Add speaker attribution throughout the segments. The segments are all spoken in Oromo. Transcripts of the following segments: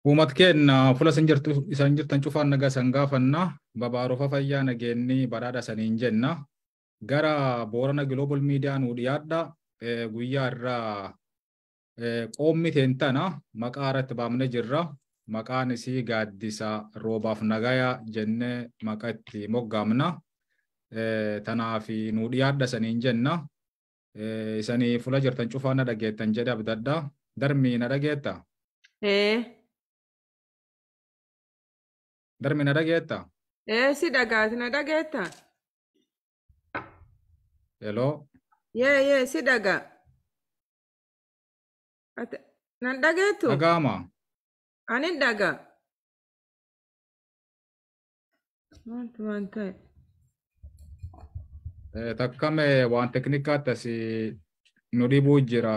Speaker 1: Uumat keenya fula isaan jirtan cufaan nagaa san gaafanna. Babaarufa fayyaa nageenyi badhaadha saniin jenna. Gara Boorana Global Meediyaa nuu dhiyaadha. Guyyaa irraa qoomni teentana maqaa irratti baamne jirra. Maqaan isii gaaddisa roobaaf nagaya jenne maqaa itti moggaamna. Tanaaf nuu dhiyaadha saniin jenna. Isanii fula jirtan cufaan na dhageettan jedhe abdadda. Darbii na Darmi na dhageetta?
Speaker 2: Ee si gas, na dhageetta? Hello? Yee yee si dhaga. Nan dhageettu? Dhagaama. Anin dhaga.
Speaker 3: Wanti waan ta'e.
Speaker 1: Takkame waan tekniikaatti asii nu dhibuu jira.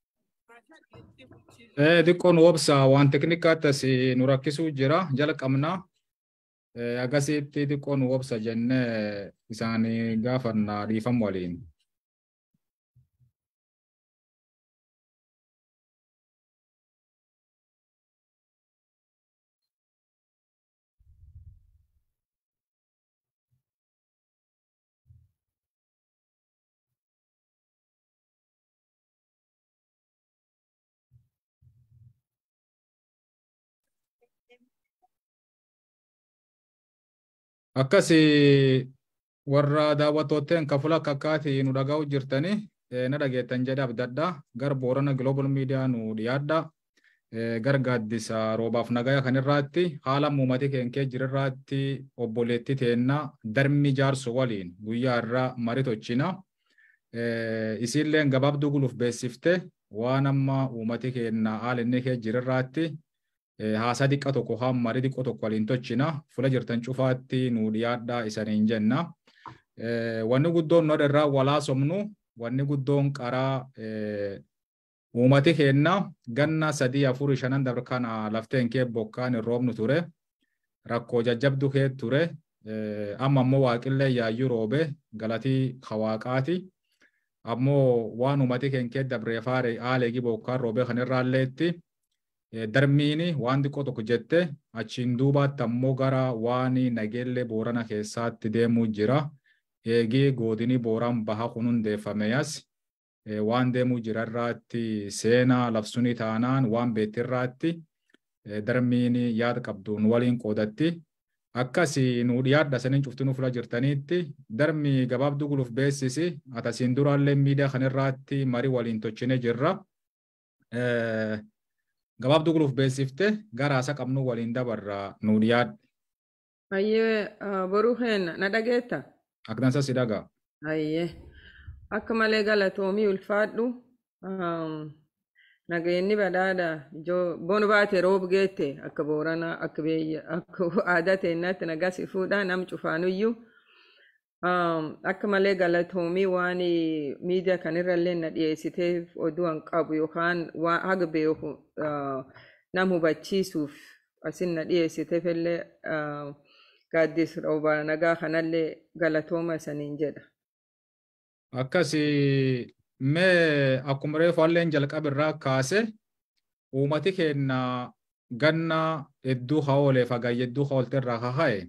Speaker 1: Xiqqoon eh, woobsa ah, waan teeknikaatti asii nu rakkisuu jira jalqabna qabna. Eh, Akkasitti xiqqoon woobsa jennee eh, isaanii gaafannaa ah, dhiifama waliin. akas warra daawwattoottan kafula kakkaatii nu dhaga'u jirtani eh, na dhageettan jedhe abdadha gar boorana global miidiyaa nu dhiyaadha eh, gar gaaddisa roobaaf nagayaa kanirraatti haala muumatii keenkee jirarraatti obboleetti teennaa darmi jaarso waliin guyyaa irraa mari tochina eh, isiilleen gabaabduu guluuf beessifte waan amma uumatii keennaa haala inni kee haasaa xiqqaa tokko hammaarii xiqqoo tokko waliin tolchina fuula jirtan cufaatti nu dhiyaadhaa isaniin jenna. Wanni guddoon nu irraa somnu wanni guddoon qaraa uumati keenna ganna sadii afurii shanan dabarkana lafteen kee bokkaan roobnu ture rakkoo jajjabdu kee ture amma ammoo waaqillee yaayyuu roobe galatii hawaaqaati. Ammoo waan uumati keenkee dabreefaare aalee bokkaan roobee kanirraalleetti Eh, darmiin waan xiqqoo tokko jette achiin duubaatti ammoo gara waan nageellee boorana keessaatti deemuu jira. Eegee godini booraan baha kunuundeeffame as eh, waan deemuu jira irraatti seenaa labsunii taanaan waan beektirraatti eh, darmiin yaada qabduun waliin qoodatti. Akkasii nu dhiyaadha saniin cuftinuu fuula jirtaniitti darmi gabaabduu guluuf beeksisi. Atasiin duraallee miidiyaa kanarraatti mari waliin tolchine jirra. gabaabduu gulufbeessifte garaasa qabnu waliin dabarraa nuun yaadde.
Speaker 2: Ayyee boruuheen na dhageetta.
Speaker 1: Akdansa si dhagaa.
Speaker 2: Ayyee akka malee galatoomii ulfaadhu nageenyi badhaadha boonu baate roob geette akka booranaa akka aadaa teenyaatti nagaa si fuudhaa nam chufanuyu Um, akka malee galatoomii waan miidiyaa kanarra illee na dhiyeessiteef oduu hin qabu yookaan waan haga beeku nam hubachiisuuf asin na dhiyeessiteef gaaddis roba nagaa kanallee galatooma saniin jedha.
Speaker 1: Akkasi mee akkuma reefu alleen jalqabirraa kaase uummati keenya ganna hedduu haoolee fagaayyedduu haolteerraa hahaa'e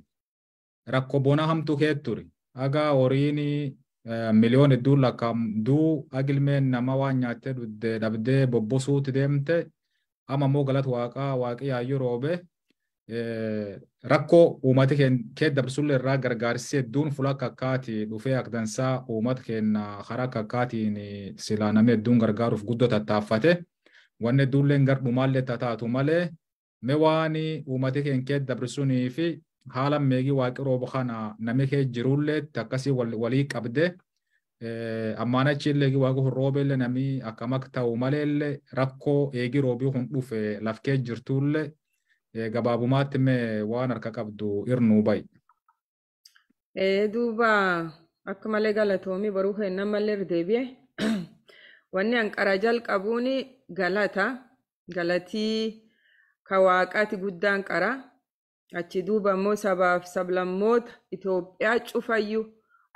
Speaker 1: rakkoo bonaa hamtuu kee ture. aga orini miliyoona idduu lakkaam du agilmeen nama waan nyaattee dhudde dhabdee bobbosuutti deemte ama immoo galat waaqaa waaqii yaayyuu roobe rakkoo uummata kee dabsullee irraa gargaarsee hedduun fuula akka akkaati dhufee akdansaa uummata keenna karaa akka akkaatiin silaa namni hedduun gargaaruuf guddoo tattaaffate wanni hedduullee gardhumaallee tataatu malee mee waan uummata keen kee dabsuunii fi haala ammeegii waaqii rooba kana namni kee jirullee akkasii walii qabdee ammaan achiillee waaqii hin roobeellee namni akkam akka ta'u maleellee rakkoo eegii roobii hun dhufe laf kee jirtullee gabaabumaatti mee waan harka qabdu irnuu bayi.
Speaker 2: Duuba akka malee galatoomii baruu kennan malee deebi'e wanni hanqara jalqabuun galata galatii ka waaqaati guddaa hanqara. achi duuba immoo sabaaf sablammoota Itoophiyaa cufayyuu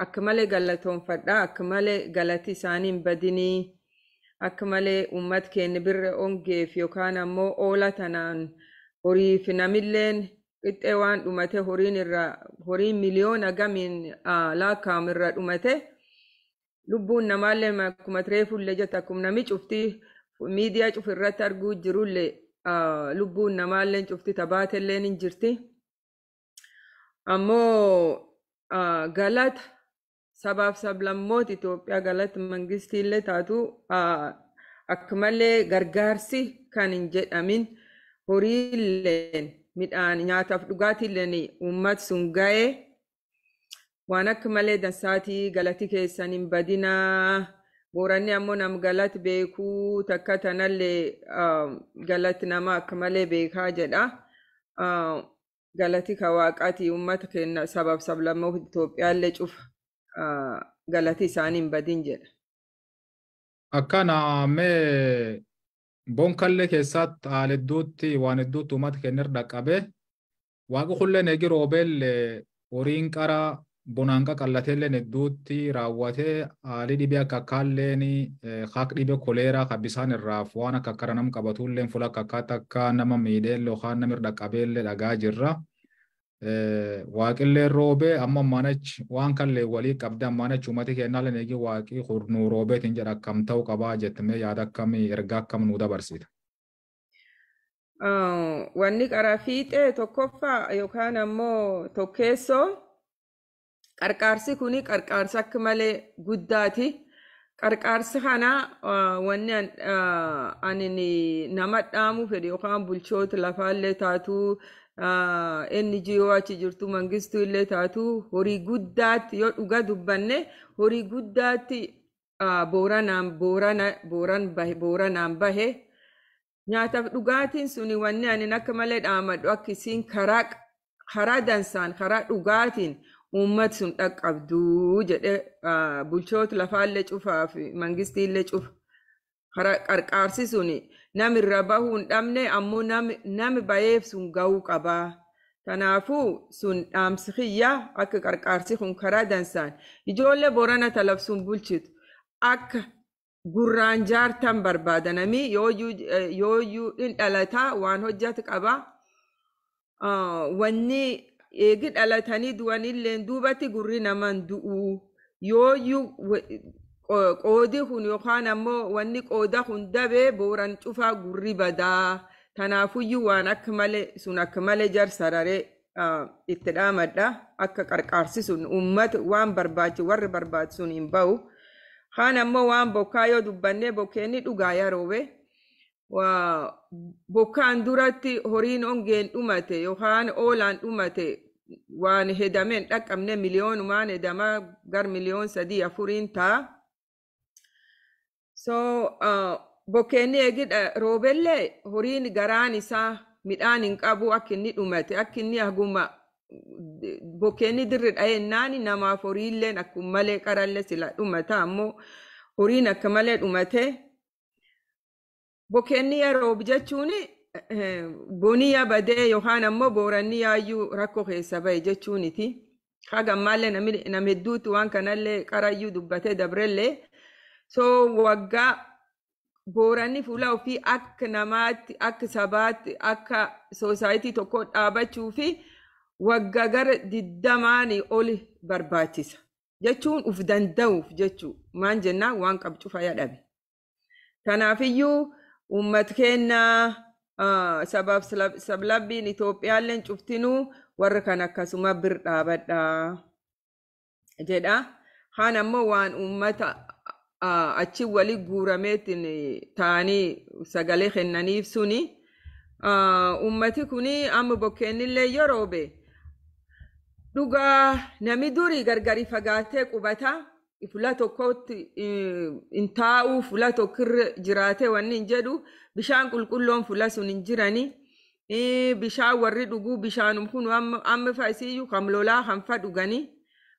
Speaker 2: akka malee galatoonfadhaa akka malee galati isaaniin badinii akka malee uummat keenya birra ongeef yookaan ammoo oola tanaan horiif namilleen qixxee waan dhumate horiin irraa horiin miliyoona gamiin irra dhumate lubbuun nami miidiyaa cuf irratti arguu jirullee lubbuun namaallee cufti tabaatellee hin jirti. Ammoo galata sabaaf sablammoota Itoophiyaa galat mangistiillee taatu akka malee gargaarsi kan hin jedhamin horiilleen midhaan nyaataaf dhugaatiilleen sun ga'e waan akka malee dansaatii galati keessan badinaa. Booranni ammoo nam galat beekuu takka tanallee um, galat nama akka malee beekaa jedha. Um, galati ka waaqaati uummata keenya sab sablammoof Itoophiyaallee cufa uh, galati isaanii hinbadin jeda jedha.
Speaker 1: Akkana mee boonkallee keessatti haala hedduutti waan hedduutti uummata keenya irra qabee waaqa hullee neegi horiin bonanqa qallateelleen hedduutti raawwatee haalli dhibee akka akkaalleen eh, haaq dhibee koleeraa kan bisaan irraaf waan akka akkara nama qabatullee fuula akka akkaatti akka nama miidheellee yookaan nama irra qabeellee dhagaa jirra. Eh, Waaqillee roobee amma manach waan kallee walii qabdan manach uummati kennaaleen eegi waaqii hurnuu roobeetiin jedha akkam ta'uu qabaa jettamee yaada akkamii ergaa akkam nuu dabarsita.
Speaker 2: Wanni qaraa fiixee tokkoffaa yookaan ammoo Qarqaarsi kun qarqaarsa akka malee guddaati. Qarqaarsi kana wanni anin nama damuu fedhe yookaan bulchoota lafaallee taatu inni jiyoo achi jirtu mangistuu illee taatu horii guddaatti yoo dhuga dubbanne horii guddaatti booranaan bahe nyaataaf dhugaatiin suni wanni ani akka malee dhaamadhu akka isiin karaa dansaan karaa dhugaatiin. uummati sun dhaqqabdu jedhe bulchoota lafaallee cufaa fi mangistiillee cufa. Qarqaarsi suni sun irra bahu hin dhabne ammoo nami bayeef sun ga'uu qaba Kanaafuu sun dhaamsi kiyyaa akka qarqaarsi kun karaa dansaan ijoollee Boorana sun bulchitu akka gurraan jaartan barbaadanami yooyyuu hin dhalataa waan hojjatu qaba Wanni eegi dhalatanii du'anillee duubatti gurri naman du'u yooyyuu qoodi kun yookaan ammoo wanni qooda kun dabee booran cufaa gurri badaa tanafuyu waan akka malee sun akka malee jarsararee itti dhaamadha akka qarqaarsi sun uummata waan barbaachu warri barbaachisuun hin ba'u kaan ammoo waan bokkaa yoo dubbannee bokkeenni dhugaa yeroobe bokkaan duratti horiin ongeen dhumate yookaan oolaan dhumate waan hedamen dhaqqabne miliyoonumaan hedamaa gar miliyoon sadii afuriin taa. So bokkeenni eegidha roobellee horiin garaan isaa midhaan hin qabu akka inni dhumate akka inni haguma bokkeenni dirri dha'ennaan namaaf horiilleen malee qarallee sila dhumata ammoo horiin akka malee dhumate. Bokeenni yeroob jechuun eh, bonii badee yookaan ammoo booranni yaayyuu rakkoo keessa bahe jechuuniti. Haga ammaallee nam hedduutu waan kanallee qarayyuu dubbatee dabrellee soo waggaa booranni fuula ofii akka namaatti akka sabaatti akka soosaayitii tokko dhaabachuu fi waggaa gara digdamaanii oli barbaachisa. Jechuun uf danda'uuf jechuu maan jennaan waan qabcu fayyadame. Kanaafiyyuu Uummat keenya sabaaf sablabbiin Itoophiyaalleen cuftinuu warra kan akasuma bir dhaabadha jedha. Kaan amo waan uummata achin wali guurameetiin taanii sagalee kennaniif suni ummati kun amma bokkeenillee yoo roobe dhugaa nami durii gargari fagaatee qubata. Fula tokkotti hin eh, taa'u, fuula tokkorra jiraatee waan hin jedhu, bishaan qulqulloon fuula sun hin jirani. Eh, bishaan warri dhuguu bishaan kun amma fa'isiyyuu kan lolaa hanfa dhuganii.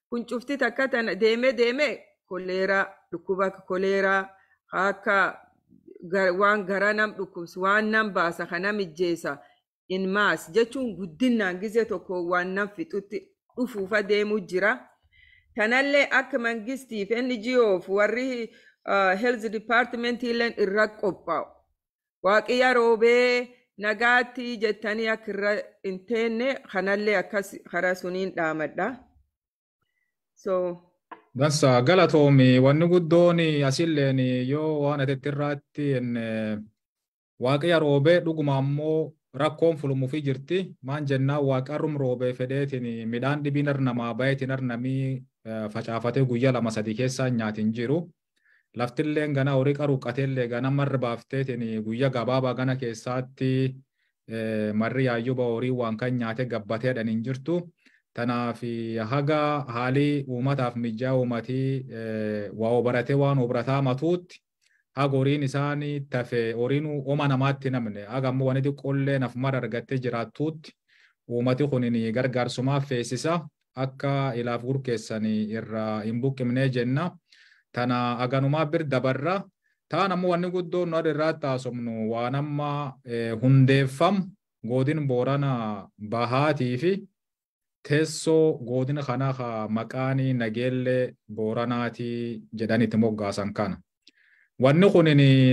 Speaker 2: Kun cufti takka deemee deemee koleeraa, dhukkuba koleeraa, akka waan gara nam dhukkubsu, waan nam baasa, kana mijjeessa, hin maas jechuun guddinaan gizee tokko waan nam fixutti dhufuufa deemuu jira. Kanallee akka mangistiif NGO'f warri uh, health departmentiileen irra qophaa'u. Waaqiyyaa roobee nagaatti jettanii akka irra hin teenne kanallee akkas karaa suniin dhaamadha.
Speaker 1: Gansa galatoomi wanni guddoon asilleen yoo waan ati irraatti waaqiyyaa roobee dhuguma ammoo rakkoon fulumufii jirti. Maan jennaan waaqarrum roobee fedheetiin midhaan dhibiin arnamaa bayeetiin arnamii eh, facaafatee guyyaa lama sadii keessaa nyaatiin jiru. Laftillee gana horii qaru qateellee gana marri baafteetiin guyyaa gabaabaa gana keessaatti eh, marri yaayyoba horii waan kan nyaatee gabbatee dhaniin jirtu. haga haalii uummataaf mijaa'aa uummatii eh, waa wan waan obarataa matuutti haga horiin isaanii tafe horiin oma namaatti namne haga ammoo wanti qollee nafuma argattee jiraattuutti uummati kunin gargaarsumaaf feesisa akka ilaaf gurkeessanii irraa hin buqqibnee jenna. Tana haganumaa bir dabarra. Taan ammoo wanni guddoon nu irraa taasifnu waan amma e, hundeeffamu godin boorana bahaatii fi teessoo godin kanaa maqaan nageellee booranaatii jedhanitti moggaasan kana. Wanni kun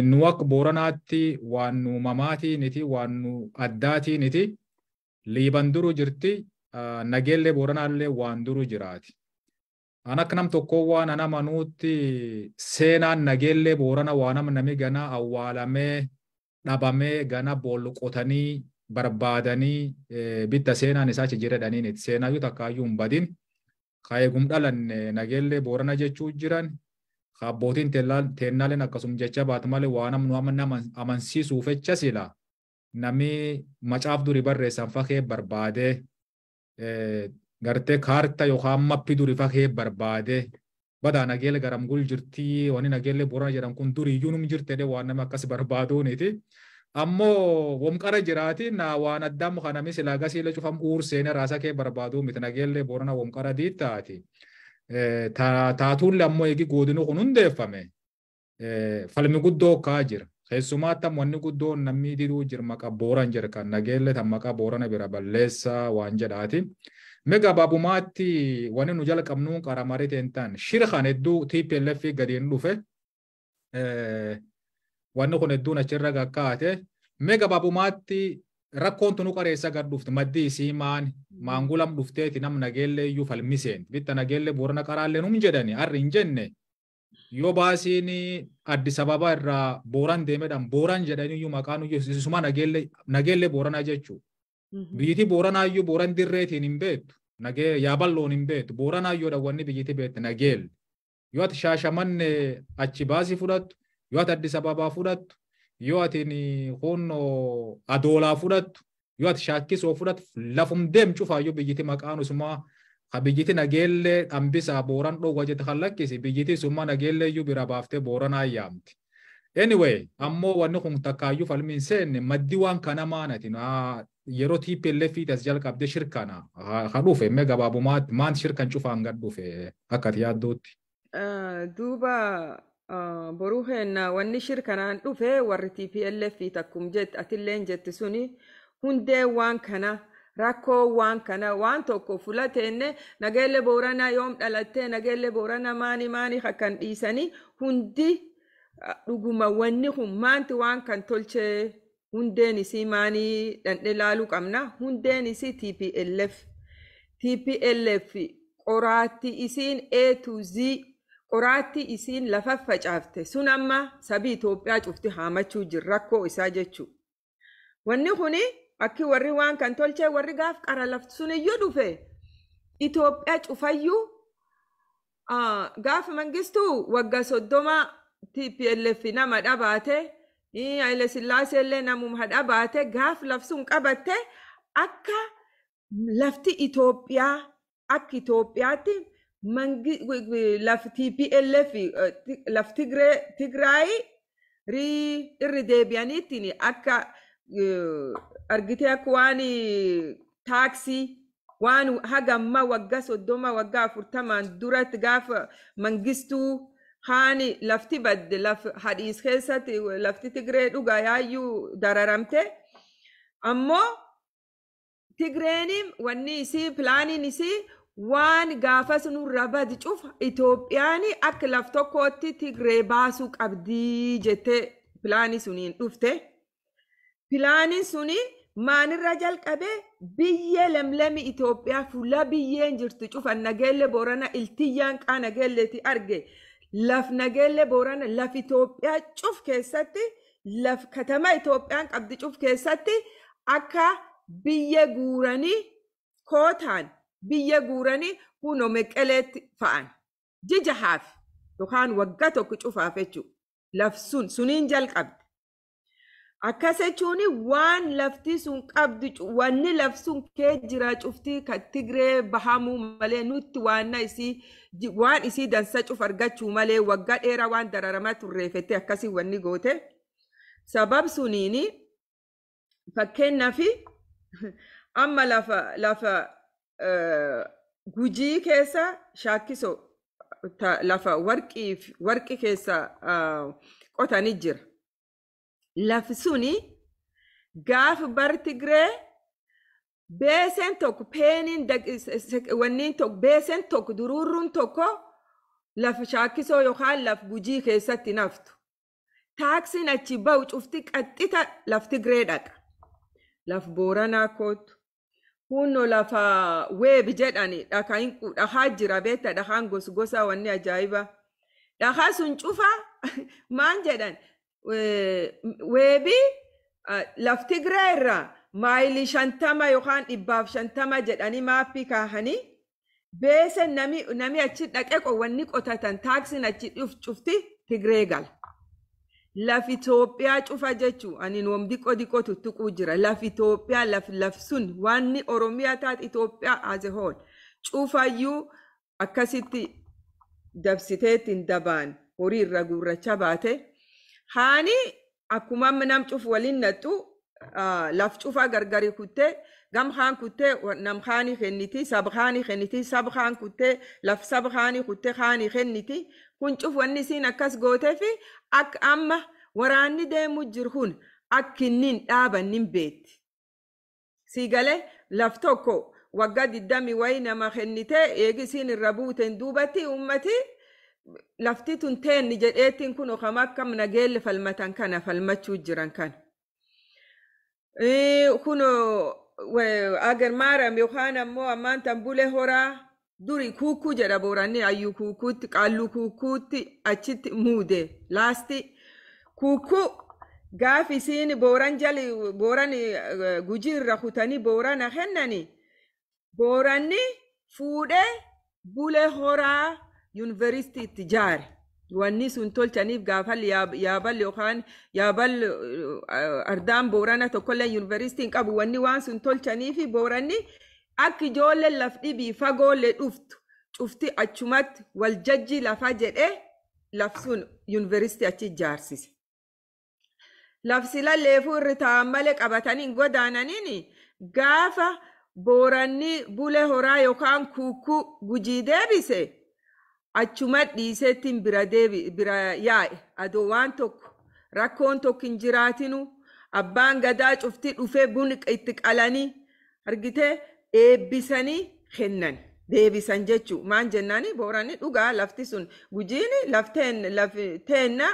Speaker 1: nu akka Booranaatti waan nu mamaatiiniti waan nu addaatiiniti liiban duruu jirti nageellee Booranaallee waan duruu jiraati. An akka nam tokkoo waan an amanuutti seenaan nageellee Boorana waan namni ganaa awwaalamee dhabamee gana boolqotanii barbaadanii bitta seenaan isaa achi jedhadhaniin seenaayyuu takkaayyuu hin badin. Kaayee gumdhalan nageellee Boorana jechuu jiran abbootiin teennaaleen akkasuma jecha baatu malee waan namni amansiisuuf jecha sila namni macaaf durii barreessan fakee barbaade gartee kaarta yookaan mappi durii fakee barbaade badaa garam gul jirti wani nageele borana jedhan kun duriiyyuu num jirtedhe waan nama akkas barbaaduuniti. Ammoo womqara jiraati na waan addaa mukanami silaa gasiile cufam uurseen raasa kee barbaaduu miti nageelle borana womqara diittaati. taatuullee amo eegi godinu kun hundeeffame falmi guddoo kaajir jira. Keessumaatti ammoo inni guddoon namni diduu jira maqaa Booran jedha kan nageelle kan maqaa Boorana bira balleessaa waan jedhaati. Mee gabaabumaatti wanni nu jalqabnuun qaramarii ta'e hin taane shirkan hedduu wanni kun hedduun achirra gakkaate rakkoon tunu qareessa gad dhufte maddi isii maan mm. maangulam dhufteeti nam nageellee iyyuu falmiseenti bitta nageellee boorana qaraallee num jedhani harri hin jenne yoo baasiin Addis Ababa irraa booran deemedhaan booran jedhanii iyyuu maqaan iyyuu isuma nageellee booranaa jechuu mm-hmm. biyyiti booranaa iyyuu booran dirreetiin hin beektu nagee yaaballoon hin beektu booranaa iyyuu dhawwanni biyyiti beektu nageelli yoo ati shaashamanne achi baasii fudhattu yoo ati Addis Ababaa fudhattu yoo atiin qonnoo adoolaa fudhattu yoo ati shaakkisoo fudhattu lafum deem cufaayyuu biyyiti maqaan usumaa ka biyyiti nageellee dhambisaa booran dhowwa jette kan lakkisi biyyiti summa nageelleeyyuu bira baaftee booran ayyaamti. Anyway ammoo wanni kun takkaayyuu falmiin seenne maddi waan kana maanati yeroo TPLF as jalqabdee shirkana ka dhufe immoo gabaabumaatti maanti shirkan cufaan gad dhufe akkati yaadduutti.
Speaker 2: Duuba boruu heennaa wanni shirkanaan dhufe warri TPLF takkum jett atilleen jetti suni hundee waan kana rakkoo waan kana waan tokko fulateenne nageelle booranaa yoom dhalattee nageelle booranaa maani maani kan dhiisanii hundi duguma wanni kun maanti waan kan tolchee hundeen isii maanii dhandhe laaluu qabna hundeen isii TPLF TPLF qoraatti isiin A to Z qoraatti isiin lafa facaafte sun amma sabii Itoophiyaa cufti hamachu jirra rakkoo isaa jechuudha. Wanni kuni akki warri waan kan tolchee warri gaaf qara lafti sun iyyuu dhufe Itoophiyaa cufayyuu gaafa mangistuu wagga soddoma TPLF nama dhabaate Haile Sillaasee illee dhabaate gaaf lafsuun qabatte akka lafti Itoophiyaa akka Itoophiyaatti. laf TPLF laf Tigray irri deebi'aniitiin akka argitee akka waan taaksii waan hagamma waggaa soddoma waggaa afurtamaan duratti gaafa mangistuu haani lafti badde laf hadhiis keessatti lafti Tigree dhugaa yaayyuu dararamte ammoo Tigreeniin wanni isii pilaaniin isii waan gaafas nurra badi cufa Itoophiyaan akka laf tokkootti Tigree baasuu qabdii jettee pilaanii suniin dhufte. Pilaaniin suni maanirra jalqabee biyyee lamlami Itoophiyaa fuula biyyeen jirtu cufa nageelle boorana iltiyyaan qaa nageelleeti arge. Laf nageelle boorana laf Itoophiyaa cuf keessatti laf katama Itoophiyaan qabdi cuf keessatti akka biyya guuranii kootaan biyya guuranii kunoo meqqaleetti fa'an jija haaf yookaan waggaa tokko cufaaf jechuudha. Laf sun suniin jalqabdi. Akkas jechuun waan lafti sun qabdi wanni laf sun kee jira cuftii kan Tigree bahamuu malee nutti waan isii dansa cuf argachuu malee waggaa dheeraa waan dararamaa turreeffattee akkasii wanni goote. Sabab suniini fakkeenyaaf amma lafa lafa. Eh, gujii keessa shakiso lafa warqi keessa eh, qotanii jira. Lafi suni gaafa bar Tigree beeseen tokko peeniin wanniin tokko beeseen tokko duruurruun tokko lafa shaakkisoo yookaan lafa gujii keessatti naftu. Taaksiin achi bahu cufti qaxxita laf Tigree dhaqa. Laf Booranaa kootu. Kunoo lafa weeb jedhani dhahaa jira beektaa dhahaan gosgosa wanni ajaiba Dhahaa sun cufa maan jedhan webi laf Tigree irraa maayilii shantama yookaan dhibbaaf shantama jedhanii maappii kaahanii beesan nami achi dhaqee wanni qotatan taaksiin achi cufti Tigree gala. Laf Itoophiyaa cufa jechuu anin noom diqo diko tutukuu jira. Laf Itoophiyaa laf laf sun waanni oromia taat Itoophiyaa as a cufayyuu akkasitti dabsiteettiin dabaan horii irra gurracha baate. Haani akkuma nam cufu waliin nattu laf cufaa gargari kutte. gamhaan kutte namhaani kenniti sabhaani kenniti sabhaan kutte laf sabhaani kutte haani kenniti kun cuf wanni isiin akkas gooteefi ak amma waraanni deemu jiru kun akkinnin dhaabannin beetti sigale laf tokko wagga diddami wayi nama kennite eegi isiin irra buuten duubatti ummati lafti tun teenni jedheettiin kun okama akkam nageelle falmatan kana falmachuu jiran kan kun agarmaaram yookaan ammoo amantan bule horaa durii kuukuu jedha booranii ayyuu kuukuutti qaalluu kuukuutti achitti muude laasti kuukuu gaaf isiin booran jalii gujii irra kutanii boorana kennani booranni fuudhee bulee horaa yuunivarsiitiitti jaare wanni sun tolchaniif gaafal yaabal yookaan yaabal uh, ardaan boorana tokkollee yuunivarsiitiin qabu wanni waan sun tolchaniif booranni akka ijoolleen laf dhibii fagoollee dhuftu cufti achumatti wal jajjii lafa jedhee lafsun sun yuunivarsiitii achi ijaarsise. Lafsila leefuu irri taa'an malee qabatanii godaananiin gaafa booranni bulee horaa yookaan kukuu gujii deebise. Achumaa dhiiseettiin bira yaa'e adoo waan tokko rakkoon tokko hin jiraatinu abbaan gadaa cufti dhufee buna itti qalanii argitee eebbisanii kennan debisan jechuu maan jennaani boorani dhugaa lafti sun gujiin lafteenna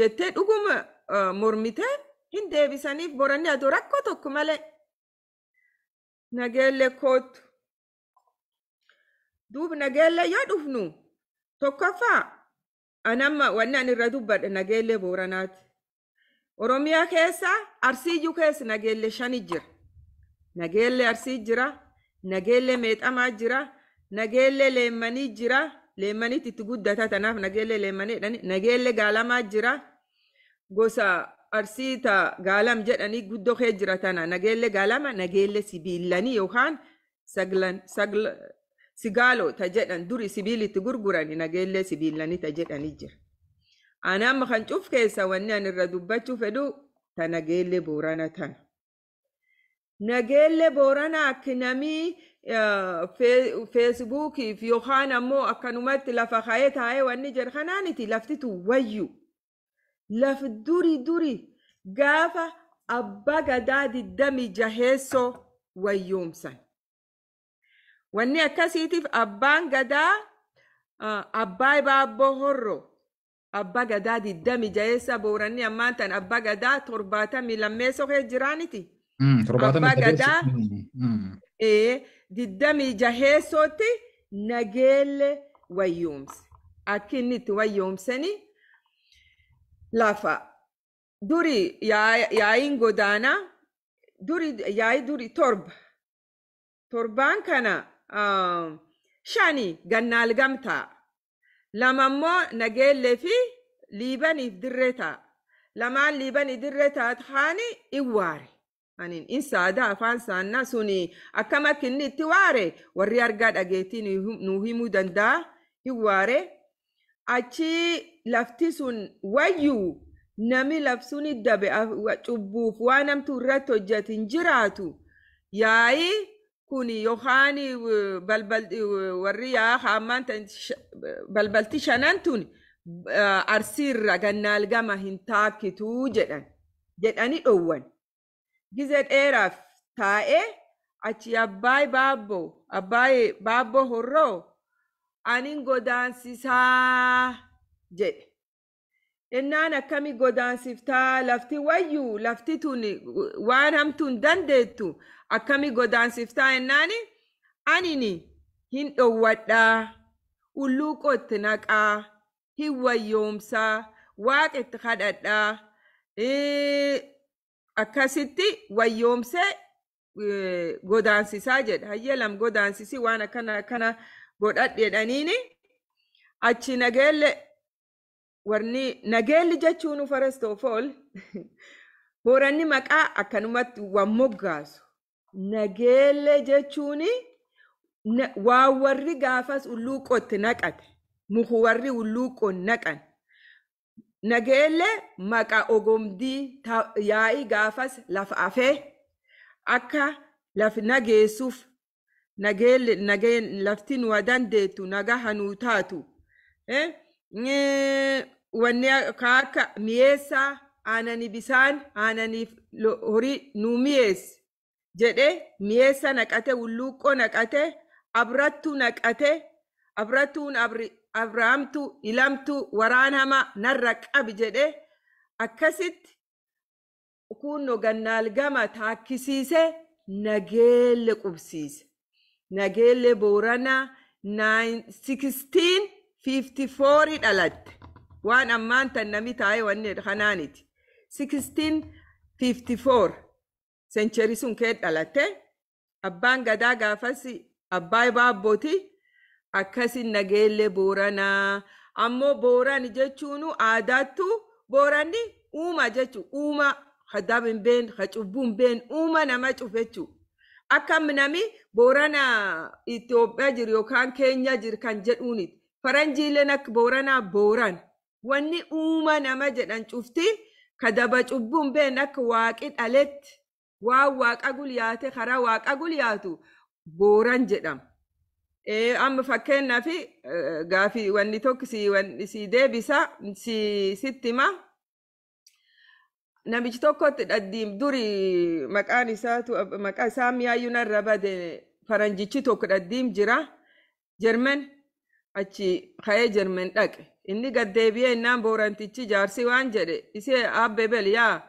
Speaker 2: jettee dhuguma mormitee hin deebisaniif boorani adoo rakkoo tokko malee nageellee kootu duub nageellee yaa dhufnu. Tokkoffaa an amma wanni an irra dubbadhe nageellee Booranaati. Oromiyaa keessa Arsii iyyuu keessa nageellee shanii jira. Nageellee Arsii jira, nageellee Meexamaa jira, nageellee Leemmanii jira. Leemmanitti itti guddata tanaaf nageellee Leemmanii jedhani. Nageellee Gaalamaa jira. Gosa Arsii ta Gaalam jedhanii guddoo kee jira tana. Nageellee Gaalama, nageellee Sibiillanii yookaan saglan saglan. sigaalota jedhan duri sibiilitti gurguran nageellee sibiilanita jedhani jira. Ani amma kan cuuf keessa wanni ani irra dubbachuu fedhu ta nageellee boorana tana. Nageellee booranaa akkinamii feesbuukiif yookaan ammoo akkanumatti lafa ka'ee taa'ee wanni jedhu kanaaniti laftitu wayyu. Laf duri duri gaafa abbaa gadaa diddami jaheessoo wayyoomsan. Wanni akkasiitiif abbaan gadaa abbaa ibaabboo horro abbaa gadaa diddami jaheessa booranni ammaan tan abbaa gadaa torbaatamii lammeessoo kee jiraaniti.
Speaker 3: Hmm, abbaa gadaa hmm.
Speaker 2: diddamii jaheessootti nageelle wayyoomse akka inni itti wayyoomsanii lafa duri yaa'iin godaanaa duri yayi duri torba torbaan kana. shani ganal gamtaa lama immoo nageellee fi liibaniif dirree ta'a. lamaan liibanii dirree ta'a ta'ani waare anin in saada afaan saannaa suni akkama kinni itti waare warri argaa dhageetii nu himuu danda'a hin achi lafti sun wayyuu nami labsuni dabe cubbuuf waa namtuu irratti hojjate hin jiraatu kun yookaan warri hammaan balbalti shanan tun arsiirra gannaal gama hin taakkituu jedhan jedhani dhowwan gize dheeraaf taa'ee achi abbaay baabbo abbaay baabbo horro anin godaansisaa jedhe innaan akkami godaansiftaa lafti wayyuu lafti tun waan hamtuun dandeettu Akkami godansiftaa taa'e anini hin dhowwadhaa hulluuqootti naqaa hin wayyoomsaa waaqetti kadhadhaa eh, akkasitti wayyoomsee eh, godaansisaa jedha hayyalam godaansisii waan akana akkana godhadhedhaniini achi nagelle warni nageelli jechuun faras toofool maqaa akkanumatti waan moggaasu Nageellee jechuun waan warri gaafas ulluuqootti naqate. Muku warri ulluuqoon naqan. Nageellee maqa ogomdii yaa'i gaafas lafa hafee akka laf nageessuuf lafti nu dandeettu naga hanuu taatu. Wanni akka mi'eessaa aanani bisaan aananiif horii nu mi'eessi. jedhe mi'eessa naqatee hulluuqqoo naqate, abrattuu naqate, abrattuun abrahamtuu ilamtuu waraan hamaa narra qabi jedhe akkasitti kunno gannaal gama taakkisiise nageelle qubsiise. Nageelle Booranaa 1654 dhalatte. Waan ammaan tan namni taa'ee wanneen kanaaniti. 1654. sencherii sun kee dhalatee abbaan gadaa gaafas abbaa baabbootii akkasi nageellee booranaa ammoo booran jechuun aadaattu booranni uumaa jechuun uumaa hadaab hin been hacubbu hin been uuma nama cufe jechuudha. Akkam nami boorana Itoophiyaa jiru yookaan Keenya jiru kan jedhuuni. Faranjiileen akka booranaa booran wanni uuma nama jedhan cufti kadaba cubbuun been akka waaqii dhaletti waa waaqa gulyaate kara waaqa gulyaatu booran jedhama. Amma fakkeenyaaf gaafii wanni tokko sii deebisa namich hima namichi tokkotti dhadhiim durii maqaan isaatu maqaa isaa miyaayyuu narra bade faranjichi tokko dhadhiim jira jermen achi ka'ee jermen dhaqe inni gaddeebi'ee innaan boorantichi jaarsi waan jedhe isee abbee yaa.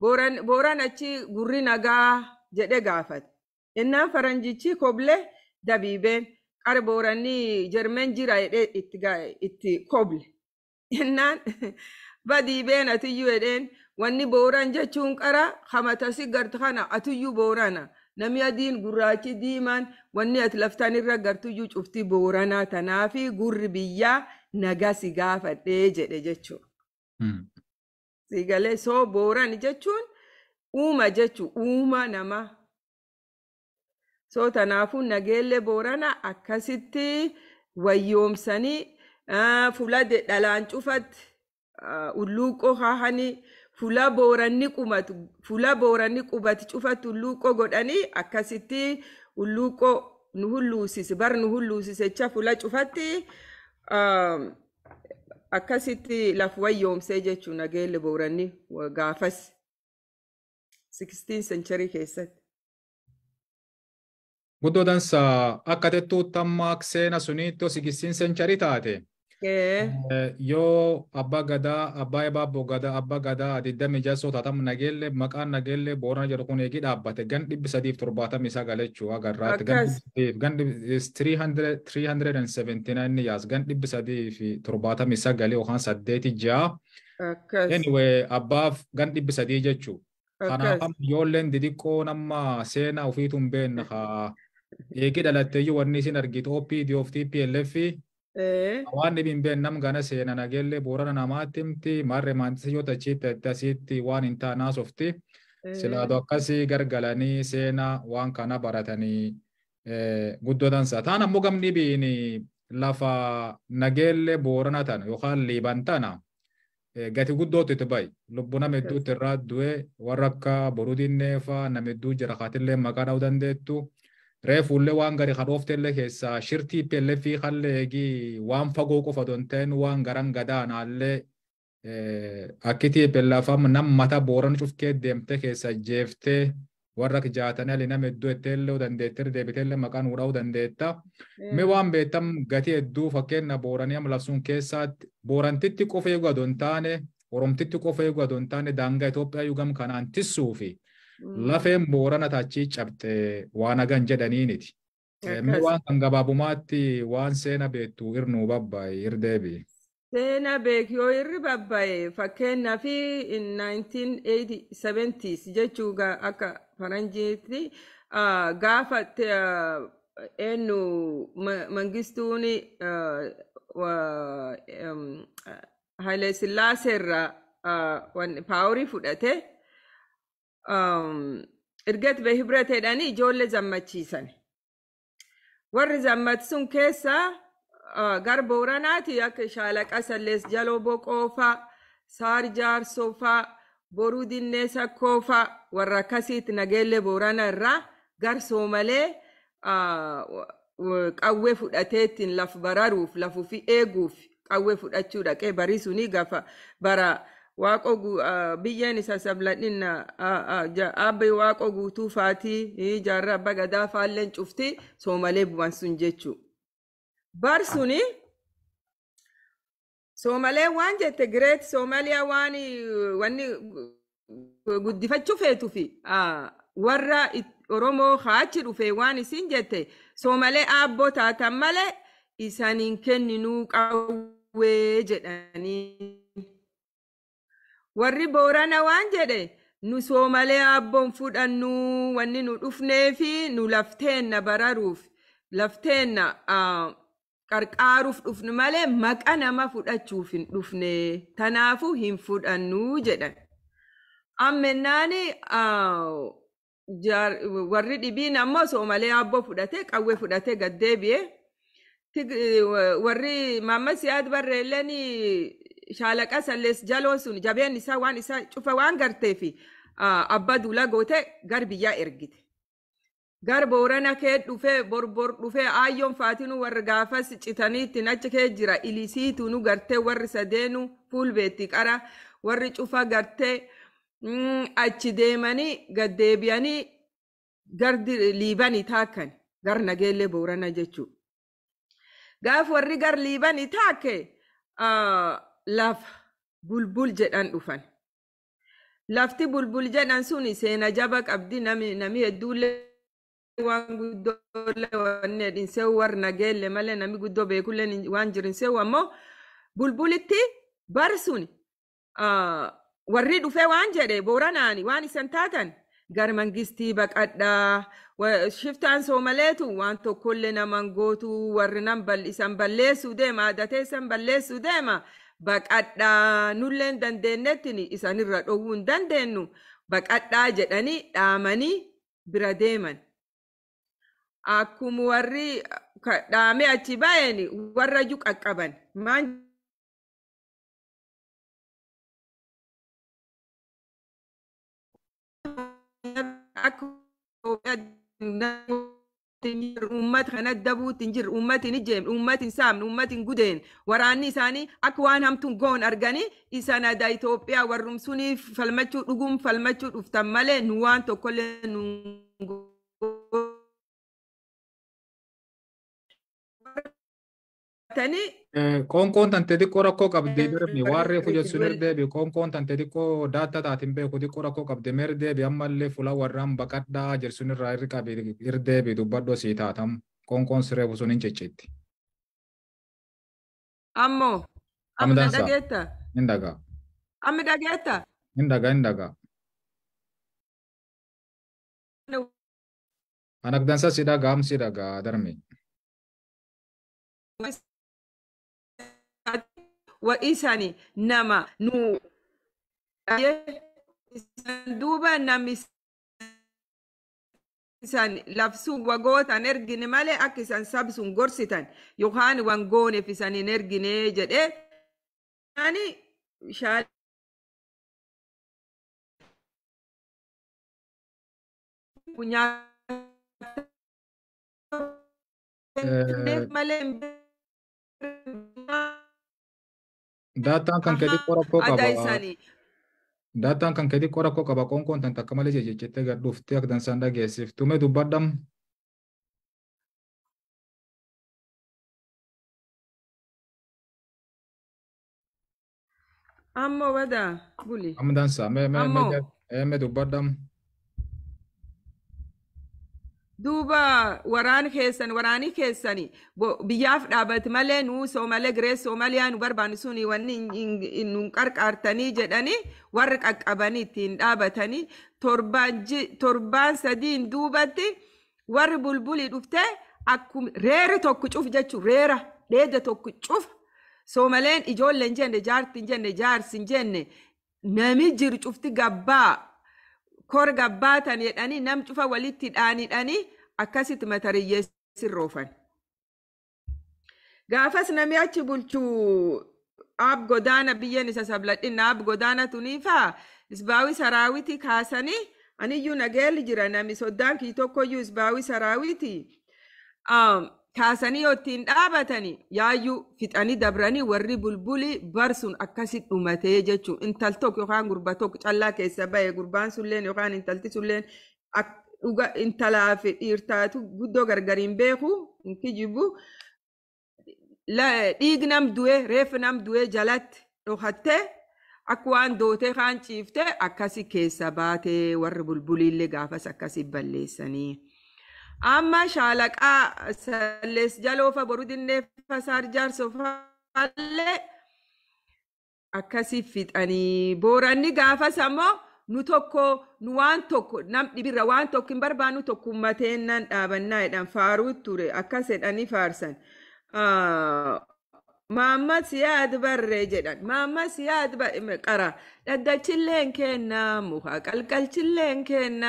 Speaker 2: Booraan achi gurri nagaa jede gafat Innaan faranjichi koblee dabiibeen qara booranni jarmeen jira jedhee itti koble. Innaan badiibeen atiyyuu jedheen wanni booraan jechuun qara hamatasi gartu kana atiyyuu adiin gurraachi diimaan wanni at laftan irra gartuyyuu cufti booranaa tanaafi gurri biyyaa nagasi gaafadhee jedhe jechuudha. Hmm. Siigalee soo boran jechuun uuma jechu uuma namaa. Soo tanaafuu nageellee boorana akkasitti wayyoomsanii fula dhalaan cufatti ulluuqoo haahanii fula booranni qubatu fula booranni qubati cufatti ulluuqoo godhanii akkasitti ulluuqoo nu hulluusise bar nu hulluusisecha fula cufatti. akkasitti lafuwwan yoomsee jechuun nageelle booranni gaafas 16 kesat keessatti.
Speaker 1: dansa akka tettuutti ak sena sunito 16 sencharii taate. Eh, yoo abbaa gadaa abbaa ebaaboo gadaa abbaa gadaa adiddamii jasoo taatamu nageellee maqaan nageellee boorana jedhu kun eegii dhaabbate gan dib sadiif torbaatamii sagale jechuu agarraatti gan dhibbi yaas gan dhibbi sadiif torbaatamii ja'a. Anyway abbaaf gan dhibbi sadii jechuu. Kanaaf ijoolleen didiqqoo nama seenaa ofiitu hin beekna. Eegii dhalattee wanni isin OPD of TPLF Hawaanni bimbeen nam gana seenan ageellee boorana namaatti himti marre maantisa yoo tachiitti akkasitti waan hin taanaa softi. Silaatu akkasii gargalanii seenaa waan kana baratanii guddotansa. Taan ammoo gamni biini lafa nageellee boorana tana yookaan liiban tana gati guddootu itti ba'i. Lubbuu nama hedduutti irraa du'e warra akka boruutiin neefaa nama hedduu jira katillee maqaa dha'uu dandeettu. reefulle waan gadi kadhooftellee keessaa shirtii PLF kalleegii waan fagoo qofa donteen waan garan gadaanaallee akkitii PLFM nam mata booran cufkee deemte keessa jeeftee warra jaatanii ali nama hedduu etteellee dandeetteerri deebiteellee maqaan hudha'uu dandeetta. Mi waan beektam gatii hedduu fakkeenya booranii amma labsuun boorantitti qofee gadon oromtitti qofee gadon taane Itoophiyaa yugam kanaan tissuu lafeen boorana mm. taachi cabxee waan hagan jedhaniiniti. waan kan gabaabumaatti waan seena beektu irnuu babbaye irdeebi.
Speaker 2: Seena beek yoo irri babbaye fakkeenyaaf 1970s jechuun akka faranjiitti gaafa eenyu mangistuun Haile Sillaasee irraa paaworii fudhate. Ergat um, bahibra ta'edhaan ijoollee zammachiisan. Warri zammatsun keessa uh, garba uranaati akka shaalaqa sallees jaloo boqoo fa'a, saar fa'a, boruu dinnee sakkoo fa'a warra akkasiitti nageellee boorana irraa garsoo malee qawwee uh, fudhateettiin laf bararuuf lafuufi eeguuf qawwee fudhachuu dhaqee barii sunii gafa bara. waaqoo biyyeen isa sabladhinna abbee gutuu guutuu faatii jaarraa abbaa gadaa faalleen cufti soomalee sun jechuu bar suni soomalee waan jette gret somalia waan wanni guddifachuu feetuufi warra oromoo haachi dhufe waan isin jette soomalee aabboo taatan malee isaniin kenninuu qawwee jedhanii. Warri Boorana waan jedhe nu soomalee abboon fudhannuu wanni nu dhufneefi nu lafteenna bararuuf lafteenna qarqaaruuf dhufnu malee maqa nama fudhachuuf hin tanaafu tanaafuu hin fudhannuu jedhan. Ammannaani warri dhibiin ammo soomalee abboo fudhatee qawwee fudhatee gaddeebi'ee warri maammas yaad barreelleen shaalaqa sallees jaloo sun jabeen isaa waan isaa cufa waan garteef abbaa duula goote gar biyyaa ergite. Gar boorana kee dhufee borbor dhufee aayyoon faatinu warra gaafas citaniitti achi kee jira ilisiitu nu gartee warri sadeenu fuulbeetti qara warri cufa gartee mm, achi deemanii gaddeebi'anii gar liibanii taakkan gar nageellee boorana jechuudha. Gaaf warri gar liibanii taakke laf bulbul jedhan dhufan lafti bulbul jedhan suni seena jaba qabdi nami nami hedduulle waan guddoole waan hedhinsee war nageelle malee nami guddoo beekulle waan jirinsee ammoo bulbulitti bar suni warri dhufee waan jedhe booranaani waan isan taatan gar mangistii baqadhaa shiftaan soomaleetu waan tokkollee naman gootu warri nan isan balleessu deema addatee isan balleessu deema. baqadhaa nullee hin dandeenyettiin isanirra dhowwuu hin dandeenyu baqadhaa jedhanii dhaamanii bira deeman. Akkuma warri dhaamee achi ba'een warra iyyuu qaqqaban. Akka tinjir uummata kanatti dabuu tinjir uummatiin ijjeem uummatiin saamne uummatiin gudeen waraanni isaanii akka waan hamtuun goon arganii isanada Itoophiyaa warrumsuniif falmachuu dhuguun falmachuu dhuftan malee nu waan tokkollee nu Tanii.
Speaker 1: Qoonqoon tante xiqqoo rakkoo qabdee birifni waan reefu jettu hin erdeebi. Qoonqoon tante xiqqoo daataa taatiin beeku xiqqoo rakkoo qabdee mee erdeebi ammallee fuula warraan baqadhaa jedhu irraa irri qabe erdeebi dubbadhoo sii taatamu. Qoonqoon sun hin ciccitti. Ammoo. Amma dhageetta. Hin dhagaa. Amma am si dhagaa
Speaker 2: وإساني نما نو دوبا نمي سان لفسون وغوتا نرجن مالي أكسان سابسون غرسيتان يوهان وانغون في سان نرجن إيجاد يعني شال
Speaker 3: punya uh...
Speaker 2: آه.
Speaker 1: Daataan kan kadhi qora koo qaba. Daataan kan kadhi qora koo qaba qoonqoon dansa takka malee
Speaker 2: duuba waraan keessan waraanii keessan biyyaaf dhaabat malee nuu soomalee giree soomaaliyaa nu barbaannu sun wanni nu qarqaartanii jedhanii warri qaqqabanii ittiin dhaabatanii torbaan sadiin duubatti warri bulbulii dhuftee akkuma reera tokko cuf jechuun reera deda tokko cuf soomaleen ijoollee hin jenne jaarti jenne jaarsi jenne nami jiru cufti gabbaa. kor baatan jedhanii nam cufa walitti dhaanidhanii akkasitti matariyyeessin rofan Gaafas nami achi bulchuu ab godana biyyeen isa sabladhinna ab godaana tuniifaa isbaawii sarawiti kaasanii aniyyuu nageelli jira nami soddaan kii tokkoyyuu isbaawii saraawiti. kaasanii yoo ittiin dhaabatanii yaayyuu fixanii dabranii warri bulbulii barsuun akkasi dhumatee jechuun intal tokko yookaan gurba tokko callaa keessa bahee gurbaan sulleen yookaan intalti sulleen dhuga intalaa fi dhiirtaatu guddoo gargariin beeku kijibu dhiig nam du'e reefu nam du'e jalatti dhokattee akka waan dootee kaan ciiftee akkasi keessa baatee warri bulbuliillee gaafas akkasi balleessanii. amma shaalaqaa sallees jaloofa boruu dinneeffa saar jaarsofaallee akkasii fixanii booranni gaafas ammoo nu tokko nu waan tokko nam dhibirra waan tokko hin barbaannu tokkummateennan dhaabannaa jedhan faaruu ture akkas jedhanii faarsan. Maamma siyaad barree jedhan maamma siyaad qara dhaddachillee hin kennaa muka qalqalchillee hin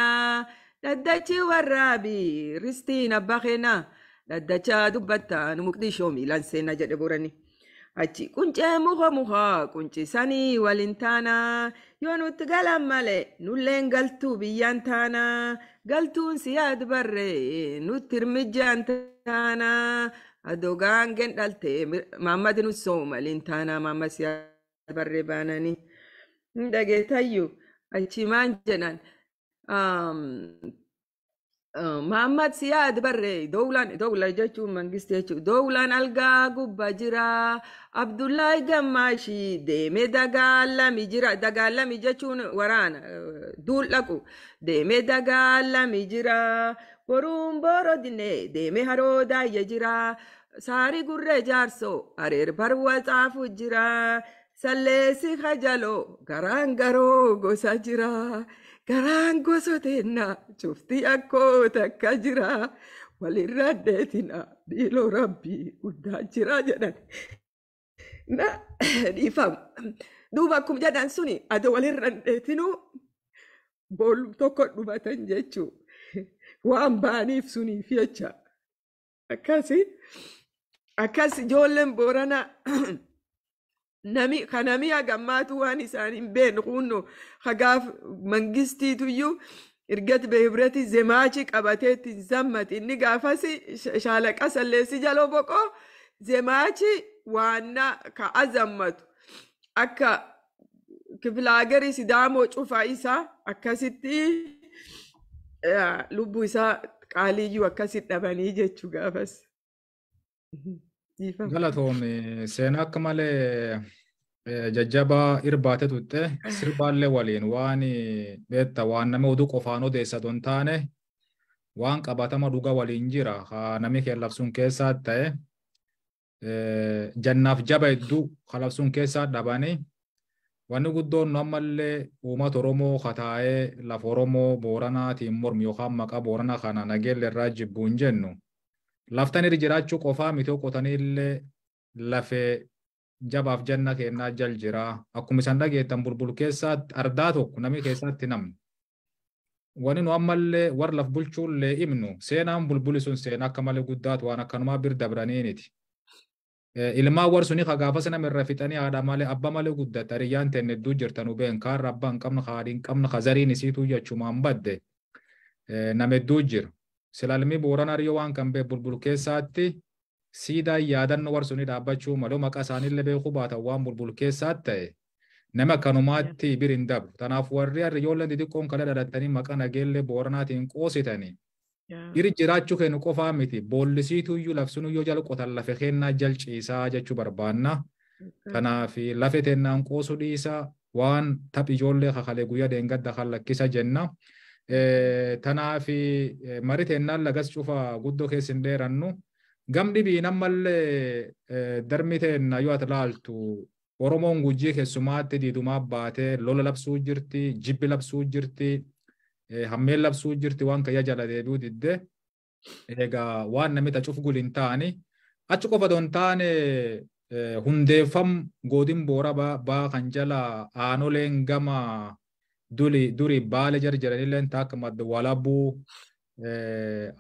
Speaker 2: لدتي والرابي رستينا بخنا لدتا دبتان مقدشو ميلان سينا جدبورني achi quncee muka muka qunchisanii waliin taana yoo nuti galan malee nulleen galtuu biyyaan taana galtuun siyaad barree nutti hirmijaan taana adogaan gendhaltee maammadi nuti soomaliin taana maamma siyaad barree baananii hin dhageetayyu achi maan jedhan Muhammad Siyaad Barre, Dowlaan Dowla jechuun mangiste jechuudha. Dowlaan algaa jira. Abdullahi Gammaashi deemee dagaalami jira. Dagaalami jechuun waraana duul dhaqu. Deemee dagaalami jira. Boruun borodine deemee haroo daayya jira. Saari gurree jaarsoo Barwaa barwataafu jira. Salleessi hajaloo garaan garoo gosa jira. Karaan gosooteenna cuftii akkoo takka jira. Walirraa deetina dhiiroo rabbii guddaa jira jedhan. Dhiifamu. Duuba akkuma jedan suni ati walirra deetinuu boollu tokko dubatan jechuu waan ba'aniif suniif jecha. akas ijoolleen Booranaa. kana mi'a gammaatu waan isaaniin beenu kunno hagaaf mangistiituyyuu irgati behibreti zemaachi qabateetti zammati inni gaafas shaalaqa salleessi jaloo boqoo zemachi waanna ka'a zammatu akka kifilaagari sidaamoo cufa isaa akkasitti lubbuu isaa qaaliyyuu akkasit dhabanii jechuu gaafas.
Speaker 1: galata oomishee seenaa akka malee jajjabaa irbaate turte sirbaallee waliin waan beektaa waan nama oduu qofaan odeessatu hin taane waan qabatama dhugaa waliin jira namni kalabsuun keessaa ta'e jannaaf jaba hedduu kalabsuun keessaa dhabanii wanni guddoon nu ammallee uummata Oromoo kataa'ee lafa Oromoo Booranaatiin mormi yookaan maqaa Booranaa kana nageellee irraa jibbuun jennu. laftan irra jiraachuu qofaa mitoo qotaniillee lafee jabaaf janna kennaa jal jira. Akkuma isan dhageettan bulbulu keessaatti ardaa tokko namni keessaatti namni. Wani nu ammallee war laf bulchuullee imnu seenaan bulbuli sun seen akka malee guddaatu waan akkanumaa bir dabraniiniti. Ilmaan war suni kagaafas nama fixanii haadha malee abba malee guddatte hiriyyaan tenne idduu jirtan hubeen kaarra abbaan qabna haadhiin qabna hazariin isiituu jechuumaan badde nama idduu jira. silaalmii booranaa riyyoo waan kan bulbulu keessaatti siidaan yaadannoo warsuni dhaabbachuu maloo maqaa isaaniillee beekuu baatan waan bulbulu keessaa ta'e nama kanumaatti bir hin dabu. Tanaaf warri hariyoollee xixiqqoon kana dhalatanii maqaa nageellee booranaatiin qoositanii Dhiri jiraachuu kennu qofaa miti. Boollisiituyyuu labsinuyyuu jala qotan lafe kennaa jalciisaa jechuu barbaanna. Kanaaf lafe tennaan qoosu dhiisaa waan taphi ijoollee kakale guyyaa deengadda kan lakkisa jenna. Eh, tanaa fi eh, marii teennaan lagas cufaa guddoo keessin dheerannu gam dhibii nammallee eh, darmi teenna yoo ati laaltu Oromoon gujii keessumaatti diidumaa baatee lola labsuu jirti, jibbi labsuu jirti, hammeen labsuu jirti waan kayya jala deebi'uu diddee waan namita cufgul hin taani achi qofa don taane hundeeffam godin boora baa kan jala aanoleen gama duri durii baala jara jiranillee akka madda walabuu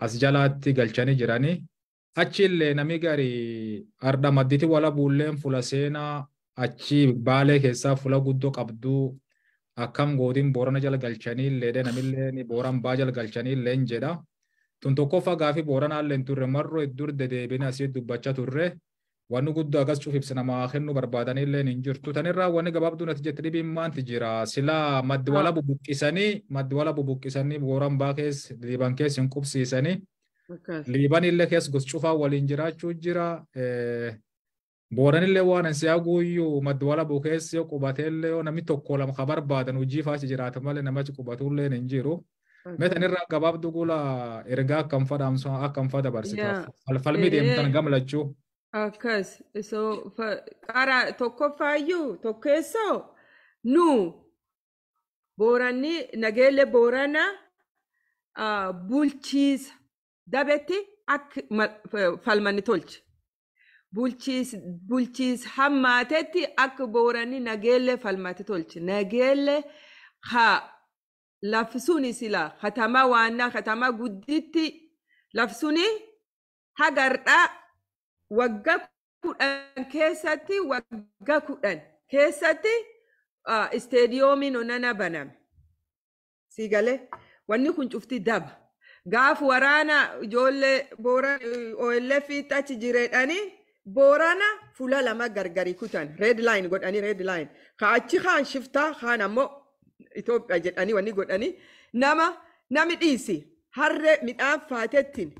Speaker 1: as jalaatti galchanii jiranii. Achillee namni garii ardha maddiitti walabuullee fula seenaa achi baalee keessaa fula guddoo qabduu akkam gootiin boorana jala galchaniillee namillee booran baa jala galchaniillee jedha. Tun tokkoffaa gaafii booranaallee turre marroo dur dedeebiin asii dubbacha turre. wanni guddaa akkas cufiif sinamaa kennu barbaadanilleen hin jirtu. Tanirraa wanni gabaabduu natiijatti dhibiin maanti jira. Silaa maddiwala bubuqqisanii maddiwala bubuqqisanii booran baa keessa liiban keessa hin qubsiisanii. Liiban illee keessa gos cufaa waliin jiraachuu jira. Booran illee waan ansiyaa guuyyuu maddiwala bukeessa qubatee illee namni tokko lama ka barbaadan hojii faasi jiraata malee namachi qubatulleen hin jiru. Metan irraa gabaabduu gula ergaa akkam fada akkam fada barsitaa. Falfalmii deemtan gamlachuu.
Speaker 2: akkas tokko qara tokkoffaayyuu tokkeessoo nu booranni nageelle boorana bulchiisa dabetti akka falmanni tolchi bulchiisa hammaatetti akka booranni nageelle falmate tolchi nageelle haa lafsuni suni silaa katamaa waannaa katama gudditti lafti hagardaa. Wagga kudhan keessatti wagga kudhan keessatti isteediyoomiin onana baname. Si galee wanni kun cufti daba. Gaaf waraana ijoollee OLFitti achi jireedhanii boorana fuula lama gargari kutan red line godhanii red line kaachi kaan shiftaa kaan ammoo Itoophiyaa jedhanii wanni godhanii nama nami dhiisi harree midhaan faatettiin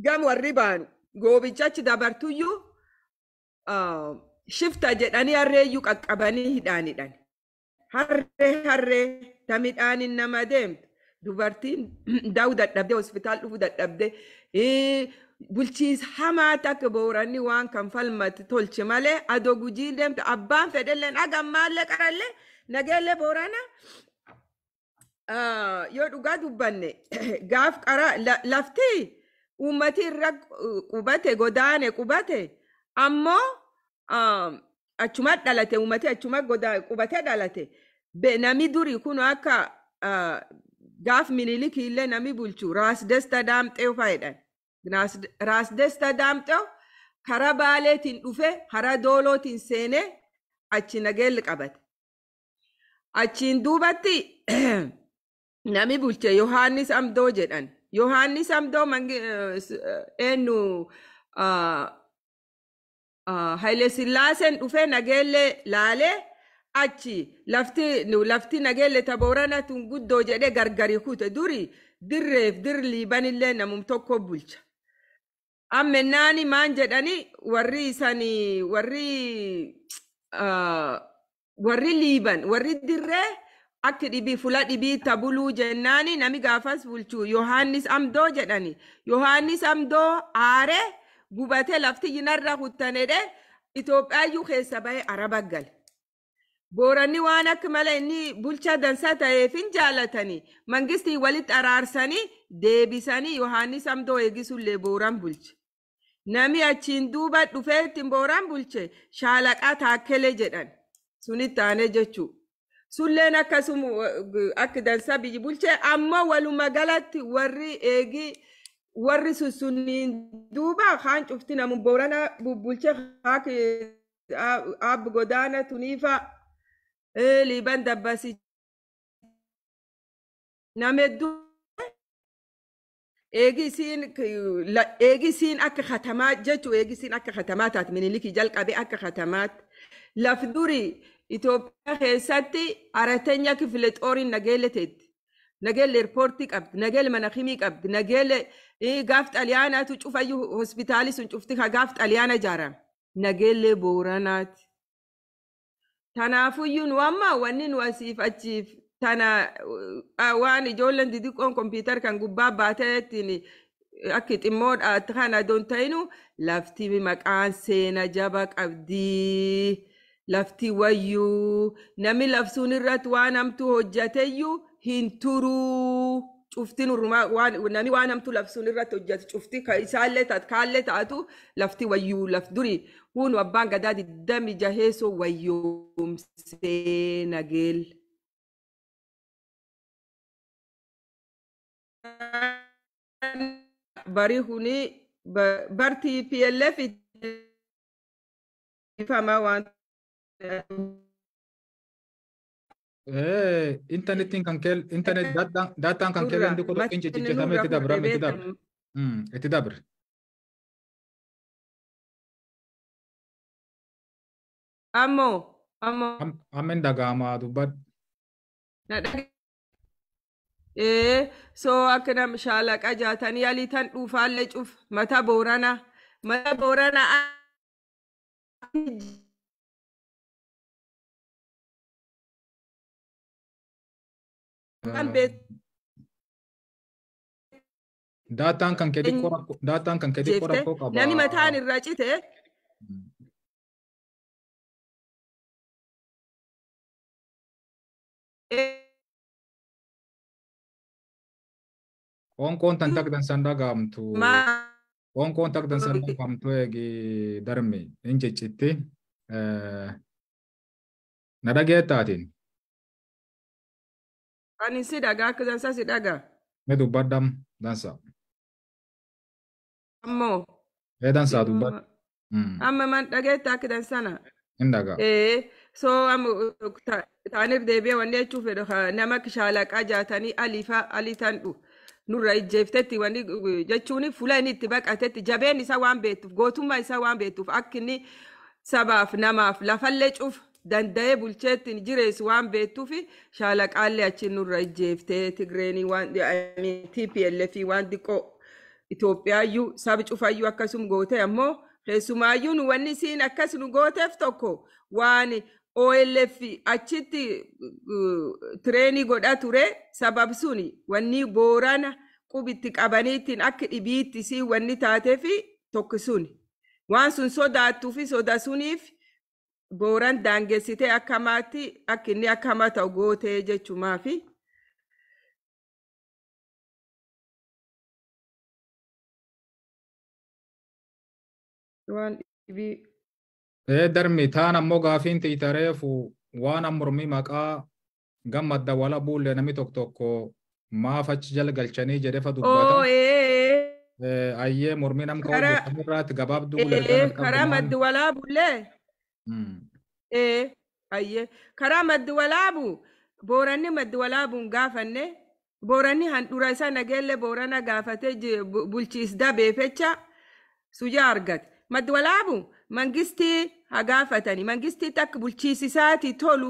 Speaker 2: gam warri baanu goobicha achi dabartuyyuu shifta jedhanii harreeyyuu qaqqabanii hidhaanidhan. Harree harree ta midhaanin nama deemtu dubartiin daawuu dadhabdee hospitaal dhufuu dadhabdee bulchiis hamaa takka booranni waan kan falmate tolche malee adoo gujii deemte abbaan fedhellee dhagan maallee qarallee nageellee boorana yoo dhugaa dubbanne gaaf qara lafti. ummati irra qubate godaane qubate ammoo achuma dhalate uummati achuma qubate dhalate nami durii kun akka gaaf minilikii nami bulchu raasdesta daamxee fa'eedha. Raasdesta daamxee karaa baaleetiin dhufe karaa doolootiin seenee achi nageelli qabate. Achiin duubatti nami bulche Yohaannis Amdoo jedhan. yohanis amdo eenyu eh, eh, ah, ah, Haile silasen dhufee nageellee laalee achi lafti lafti nageellee tun guddoo jedhee gargari kute duri dirreef dir liibanillee namum tokko bulcha. Ammennaani maan jedhani warri isanii warri ah, warri liiban warri dirree Akki dhibii fula dhibiitta buluu jennaani nami gaafas bulchuu Yohaannis amdoo jedhani. Yohaannis amdoo aaree gubatee lafti yinarra kuttanedhe Itoophiyaayyuu keessa bahee araba gale. Booranni waan akka mala inni bulcha dansaa ta'eefin jaalatanii mangistii walitti araarsanii deebisanii Yohaannis amdoo eegisuullee booran bulche. Nami achiin duuba dhufee ittiin booran bulche shaalaqaa taakkelee jedhan sunitti aanee jechuudha. sullena kasum akka dansaa biyyi bulchee amma walumaa galatti warri eegi warri susuniin duuba haan cufti namu boorana bulchee haak ab godaana tuniifa liban dabbasi nameddu eegisiin eegisiin akka khatamaa jechuun eegisiin akka khatamaa taat minilikii jalqabee akka khatamaa laf durii. Itoophiyaa keessatti Aratanya Kifile Xooriin Nageelle teetti. Nageelle eerpoortii qabdi, nageelle mana himii qabdi, nageelle gaaf xaliyaanaatu cufayyuu hospitaalii sun cufti gaaf xaliyaana ijaarame. Nageellee Booranaati. Tanaafuyyuu nu amma wanni nu asiif achiif tana waan ijoolleen xixiqqoon kompiitara kan gubbaa baatee ittiin akki ximmoodha kana doon ta'inu lafti maqaan seena jabaa qabdi. lafti wayyuu namni labsuun irratti waan hamtu hojjateyyuu hin turuu. Cuftiin namni waan hamtu labsuun irratti hojjetu cufti isaallee kaallee taatu lafti wayyuu laf durii huun abbaan gadaa diddami jaheessoo wayyoomsee nageel. Bari huni bartii PLF ifamaa waan
Speaker 1: intarneetiin kan keel intarneet daataan kan keelaan dikoo tokko inci ciccitamee itti dabra itti dabra itti dabra.
Speaker 3: Ammoo ammoo. Amma
Speaker 1: hin dhaga'amaa dubbadhu.
Speaker 2: Soo akka tan dhuufaallee chuf mata booranaa mata booranaa.
Speaker 3: Kan kan kedhi qora daataan kan kedhi qora koo qaba. Namni mataan irraa cite.
Speaker 1: Qoonqoon tan taqdan san darmi hin Na dhageettaatiin.
Speaker 2: Ani se daga dansa. Ammo.
Speaker 1: Eh dansa dubbat.
Speaker 2: Amma man daga ta kazan sana. In daga. Eh so am uh, uh, taanif deebi'e wanni jechuu fedhu nama alifa alitan dhu. nurra ijjeeftetti wanni uh, jechuun fula inni itti jabeen isaa waan beektuuf gootummaa isaa waan beektuuf akka sabaaf namaaf lafallee chuf danda'ee bulcheetti jireessi waan beektuufi shaalaqaallee achi nurra ijjeeftee Tigreenii waan TPLF waan xiqqoo Itoophiyaayyuu sabi cufaayyuu akkasuma gootee ammoo keessumaayyuu nu wanni isiin akkas nu gooteef tokko waan OLF achitti uh, tireenii godha ture sababsuun wanni boorana qubitti qabaniitiin akka dhibiitti si wanni taateefi tokkisuun waan sun sodaattuufi suniif. booran dangesite akka hamaatti akka inni akka hamaa ta'u gootee jechuumaa fi waan dhibii.
Speaker 1: Darmi taan ammoo gaafiin tiitareefu waan ammurmii maqaa gammadda wala bulle namni tokko tokko maaf achi jala galchanii jede dubbata. Ayyee aye namka hojjetamu irraatti gabaabduu.
Speaker 2: Karaa Mm. ee eh, ayye karaa maddi walaabu booranni maddi walaabuun gaafanne booranni handhura isa nageellee boorana gaafatee bulchiisdaa beefecha sujaa argate maddi walaabu mangistii haa gaafatani mangistii akka bulchiisisaati tolu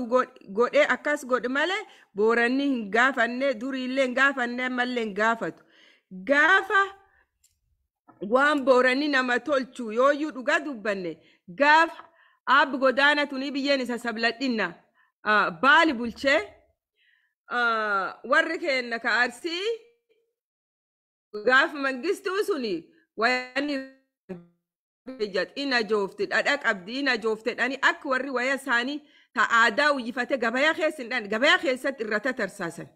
Speaker 2: godhee akkas godhe malee booranni hin gaafanne duriillee hin gaafanne ammallee gaafatu gaafa waan booranni nama tolchu yooyyuu dhugaa dubbanne gaafa ab godana tuni biyyeen isa sabladhinna baali bulchee warri keenna ka arsii gaaf mangistuu suni wayanni jat ina joofte dhadha qabdi ina joofte dhani akka warri waya isaanii ta aadaa uyyifate gabayaa keessin dhan gabayaa keessatti irra tatarsaasan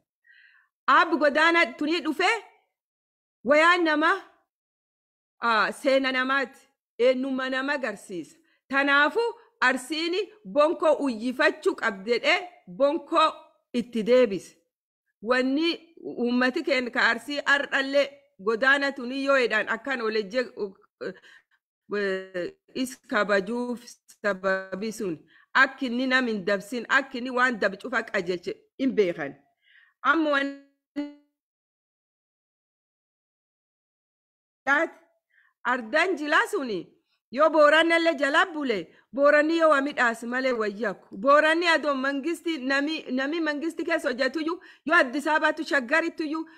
Speaker 2: ab godana tuni dhufee waya nama seena namaati eenyummaa nama agarsiisa Kanaafuu arsin bonkoo uyyifachuu qabdedhee bonkoo itti deebise. Wanni uummati keenya ka Arsii har'allee godaana tuni yoo jedhaan akkan ol eh, eh, is kabajuuf sababi sun akki inni nam hin dabsin akki inni waan dabi cufa qajeelche hin beekan. Amma wanni jilaa suni yoo booranni jalaa bulee booranni yoo waa midhaas malee wayyakku booranni adoon mangisti nami mangistii keessa hojjetuyyuu yoo addisaa addis abaatu shaggarittuyyuu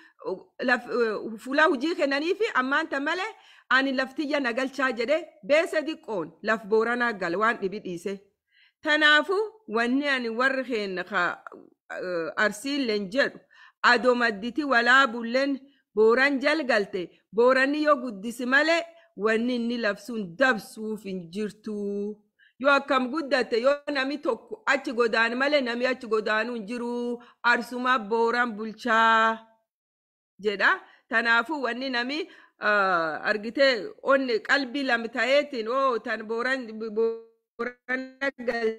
Speaker 2: fuula hojii kennaniifi ammaanta malee ani laftiyya nagalchaa jedhee beesa diqqoon laf booranaa gal waan dhibi dhiise. Tanaafu wanni ani warri keenya eh, arsiilleen jedhu adoo madditi walaa bulleen booran jalgalte booranni yoo guddisi malee. wanni inni labsuun dabsuuf hin jirtu. Yoo akkam guddate yoo nami tokko achi godaane malee nami achi godaanuu hin jiru arsumaa booraan bulchaa jedha. Kanaafuu wanni nami argitee kalbii qalbii lama ta'eetiin oo tan booraan galchee.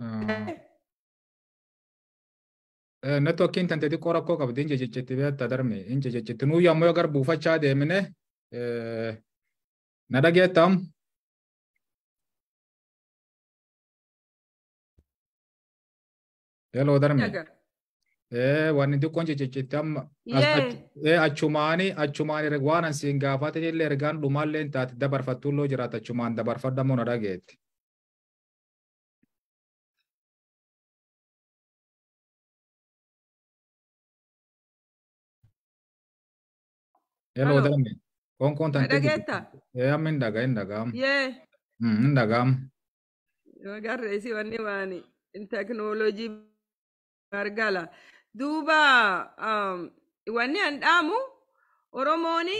Speaker 1: Networkiin tante di korako xiqqoo rakkoo qabdi inje jechetti beekta darme inje jechetti nuyi ammoo gar mene nada ge tam Hello darme. eh wani di Wanni xiqqoon jechetti amma achumaani achumaani waan ansiin gaafate illee ergaan dhumaallee taate dabarfattullee jiraata achumaan dabarfadhamoo na dhageetti. Hello, Hello. Dami. Koon koontan Dhagayeetta? Yaa amma hin dhaga'a, hin dhaga'amu. Yee. Hin dhaga'amu.
Speaker 2: Garre isi wanni waan teknoolojii gargala. Duuba wanni an dhaamu Oromoon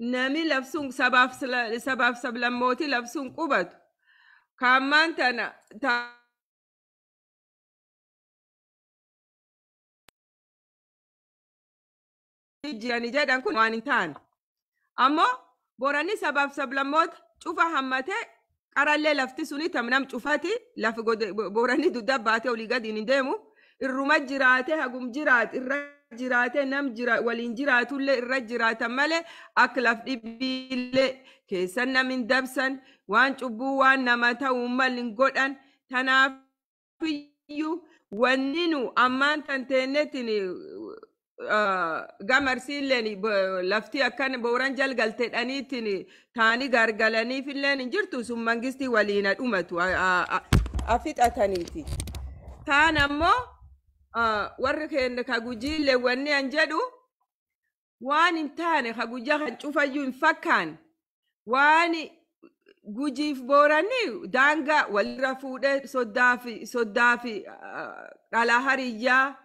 Speaker 2: nami labsuun sabaaf sablammootii labsuun qubatu. Kaammaan tana jiran jedhan kun waan hin Ammoo Booranni sabab fi sablammoota cufa hammatee qarallee lafti suni nam cufati lafi Booranni dudda baatee olii gadi hin deemu irruma jiraatee hagum jiraat irra jiraatee nam waliin jiraatullee irra jiraatan malee akka laf dhibbiillee keessan nam hin waan cubbuu waan nama ta'uu mal hin godhan tanaafiyyuu wanni nu ammaan Gama lafti akkan booran jalgalteedhaaniitiin taani gargalaniif illee hin jirtu sun mangistii waliin dhumatu fixataniiti. ammoo warri keenya ka gujii an jedhu waan hin taane ka gujaa kan cufayyuu hin fakkaan waan gujiif booranni daangaa walirra fuudhee sodaafi fi dhalaa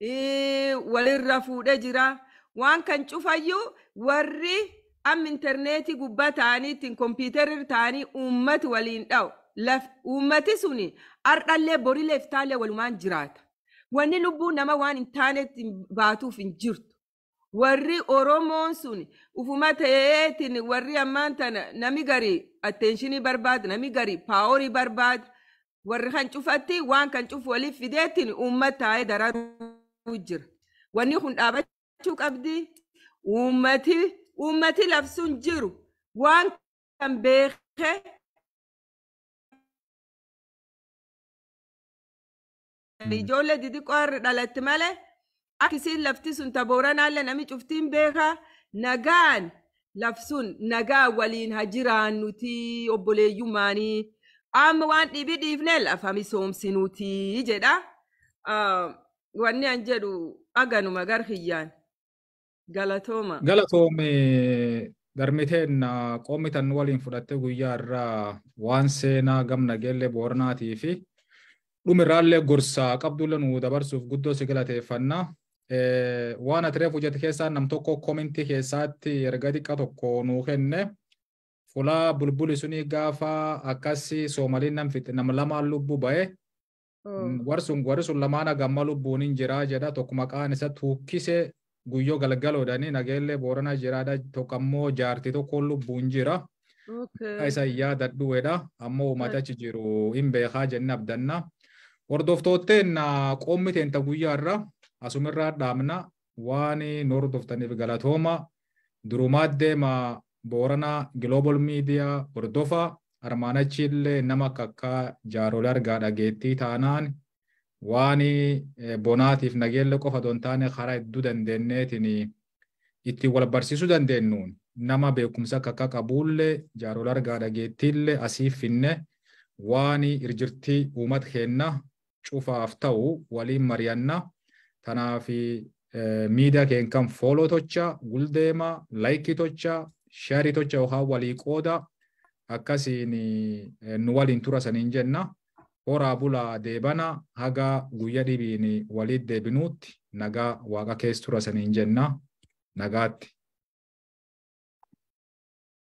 Speaker 2: walirra fuudhee jira waan kan cufayyuu warri amma intarneetii gubbaa ta'anii ittiin kompiitarri ta'anii uummati waliin dha'u. Uummati suni ardhallee borilee fi taalee walumaan jiraata. Wanni lubbuu nama waan hin taaneef baatuuf hin jirtu. Warri Oromoon sun ufuma ta'eetiin warri ammaan tana nami gari atteenshinii barbaada nami gari paaworii barbaada warri kan cufatti waan kan cufu waliif fideetiin uummata taa'ee daratu. Wanni kun dhaabachuu qabdi. ummati uummati sun jiru waan kan beekee ijoollee xixiqqoo irra dalat male akkisiin lafti sun tabooranaallee nami cuftiin beekaa nagaan lafsun nagaan waliin haa jiraannutii obboleeyyummaanii amma waan dhibii dhiifne lafa misooms nutii jedha. wanni an jedhu aganuma gar hiyyaan galatooma.
Speaker 1: Galatoome garmiteen qoomni tan waliin fudhattee guyyaa irraa waan seenaa gamna geellee boornaatii fi dhumirraallee gorsa qabdullee nu dabarsuuf guddoo si galateeffannaa. Waan ati reefu jette keessaa nam tokko komintii keessaatti erga xiqqa tokko nuu fulaa bulbuli suni gaafa akkasii soomaliin nam lamaan lubbu ba'e. Hmm. Warsun warsun lamaana gamma jira jiraa jedha tokko maqaan isa tuukkise guyyoo galgaloodhani nageellee boorana jira tokko ammoo jaartii tokkoon lubbuun jira. Isa yaadadhuudha ammoo uummata achi jiru hin beekaa jennee abdanna. Hordoftooteen qoomni teenta guyyaarra asumirraa dhaabna waan nu hordoftaniif galatooma durumaat deema Booranaa Giloobol Miidiyaa hordofaa armaan nama akka jaarolee larga dhageettii taanaan waan eh, bonaatiif nageelle qofa don taane karaa hedduu dandeenyeetiin ittiin wal barsiisuu dandeenyuun nama beekumsa akka qabuullee jaarolee larga dhageettiillee asiif finne waan irjirtii uummata keenna cufaaf ta'u waliin mari'anna tanaaf eh, miidiyaa keen kan fooloo tocha, guldeemaa laayikii tocha, sharii tocha yookaan walii qooda akkasiin eh, nu waliin tura saniin jenna. Horaa bulaa deebana haga guyya dhibiin waliin debinut nagaa waaqa kes tura saniin jenna.
Speaker 3: Nagaatti.